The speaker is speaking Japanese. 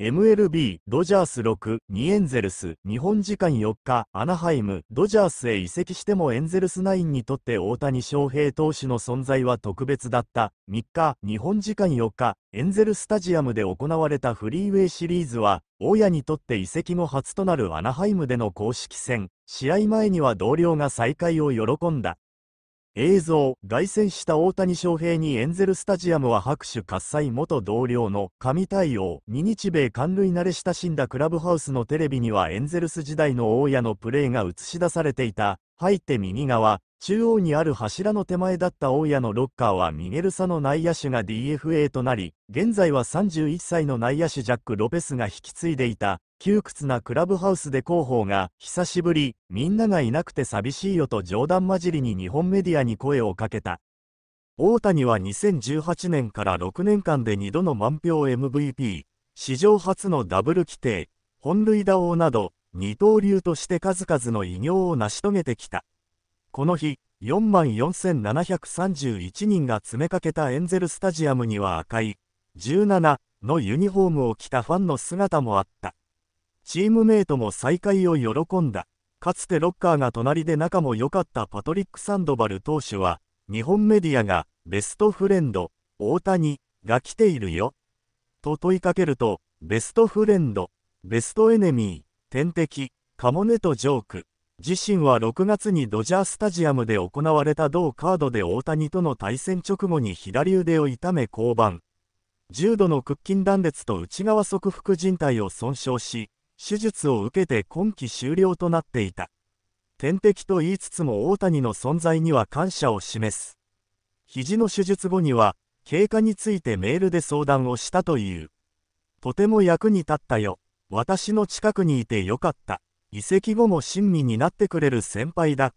MLB、ドジャース6、2エンゼルス、日本時間4日、アナハイム、ドジャースへ移籍してもエンゼルス9にとって大谷翔平投手の存在は特別だった。3日、日本時間4日、エンゼルスタジアムで行われたフリーウェイシリーズは、大谷にとって移籍後初となるアナハイムでの公式戦、試合前には同僚が再会を喜んだ。映像、凱旋した大谷翔平にエンゼルスタジアムは拍手喝采元同僚の神対応に日米韓類慣れ親しんだクラブハウスのテレビにはエンゼルス時代の大家のプレーが映し出されていた、入って右側、中央にある柱の手前だった大家のロッカーはミゲルサの内野手が DFA となり、現在は31歳の内野手ジャック・ロペスが引き継いでいた、窮屈なクラブハウスで広報が、久しぶり、みんながいなくて寂しいよと冗談交じりに日本メディアに声をかけた。大谷は2018年から6年間で2度の満票 MVP、史上初のダブル規定、本塁打王など、二刀流として数々の偉業を成し遂げてきた。この日、4万4731人が詰めかけたエンゼルスタジアムには赤い、17のユニフォームを着たファンの姿もあった。チームメイトも再会を喜んだ。かつてロッカーが隣で仲も良かったパトリック・サンドバル投手は、日本メディアが、ベストフレンド、大谷が来ているよ。と問いかけると、ベストフレンド、ベストエネミー、天敵、カモネとジョーク。自身は6月にドジャースタジアムで行われた同カードで大谷との対戦直後に左腕を痛め降板重度の屈筋断裂と内側側副靭帯を損傷し手術を受けて今季終了となっていた天敵と言いつつも大谷の存在には感謝を示す肘の手術後には経過についてメールで相談をしたというとても役に立ったよ私の近くにいてよかった移籍後も親身になってくれる先輩だ。